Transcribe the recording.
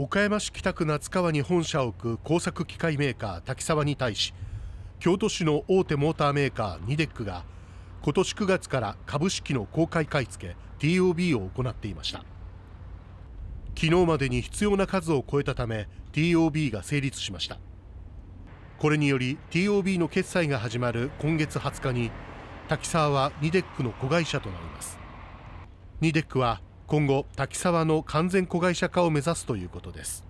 岡山市北区夏川に本社を置く工作機械メーカー滝沢に対し京都市の大手モーターメーカーニデックが今年9月から株式の公開買い付け TOB を行っていました昨日までに必要な数を超えたため TOB が成立しましたこれにより TOB の決済が始まる今月20日に滝沢はニデックの子会社となりますニデックは今後、滝沢の完全子会社化を目指すということです。